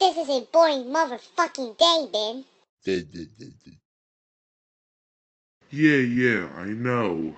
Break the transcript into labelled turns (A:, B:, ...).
A: This is a boring motherfucking day, Ben.
B: Yeah, yeah, I know.